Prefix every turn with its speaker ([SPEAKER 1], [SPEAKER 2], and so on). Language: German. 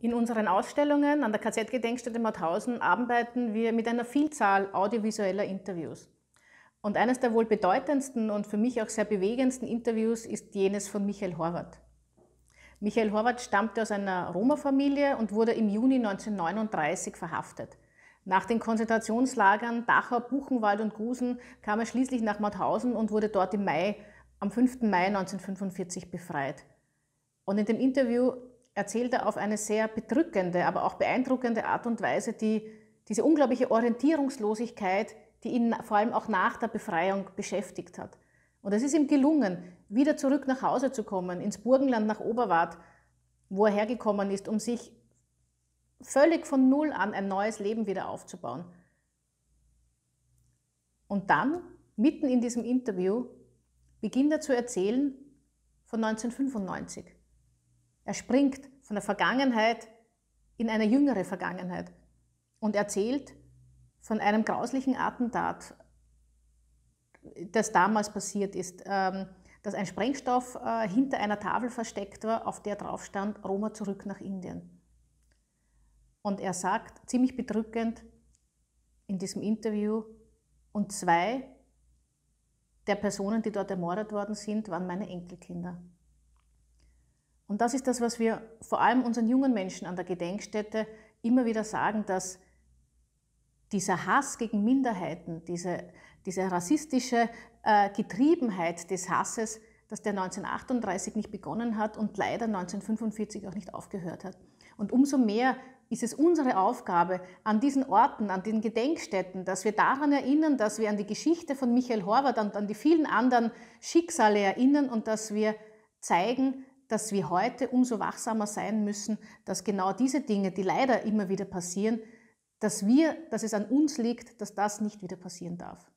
[SPEAKER 1] In unseren Ausstellungen an der KZ-Gedenkstätte Mauthausen arbeiten wir mit einer Vielzahl audiovisueller Interviews. Und eines der wohl bedeutendsten und für mich auch sehr bewegendsten Interviews ist jenes von Michael Horvath. Michael Horvath stammte aus einer Roma-Familie und wurde im Juni 1939 verhaftet. Nach den Konzentrationslagern Dachau, Buchenwald und Gusen kam er schließlich nach Mauthausen und wurde dort im Mai, am 5. Mai 1945 befreit. Und in dem Interview erzählt er auf eine sehr bedrückende, aber auch beeindruckende Art und Weise die, diese unglaubliche Orientierungslosigkeit, die ihn vor allem auch nach der Befreiung beschäftigt hat. Und es ist ihm gelungen, wieder zurück nach Hause zu kommen, ins Burgenland nach Oberwart, wo er hergekommen ist, um sich völlig von Null an ein neues Leben wieder aufzubauen. Und dann, mitten in diesem Interview, beginnt er zu erzählen von 1995. Er springt von der Vergangenheit in eine jüngere Vergangenheit und erzählt von einem grauslichen Attentat, das damals passiert ist, ähm, dass ein Sprengstoff äh, hinter einer Tafel versteckt war, auf der drauf stand, Roma zurück nach Indien. Und er sagt, ziemlich bedrückend in diesem Interview, und zwei der Personen, die dort ermordet worden sind, waren meine Enkelkinder. Und das ist das, was wir vor allem unseren jungen Menschen an der Gedenkstätte immer wieder sagen, dass dieser Hass gegen Minderheiten, diese, diese rassistische äh, Getriebenheit des Hasses, dass der 1938 nicht begonnen hat und leider 1945 auch nicht aufgehört hat. Und umso mehr ist es unsere Aufgabe an diesen Orten, an den Gedenkstätten, dass wir daran erinnern, dass wir an die Geschichte von Michael Horvath und an die vielen anderen Schicksale erinnern und dass wir zeigen, dass wir heute umso wachsamer sein müssen, dass genau diese Dinge, die leider immer wieder passieren, dass wir, dass es an uns liegt, dass das nicht wieder passieren darf.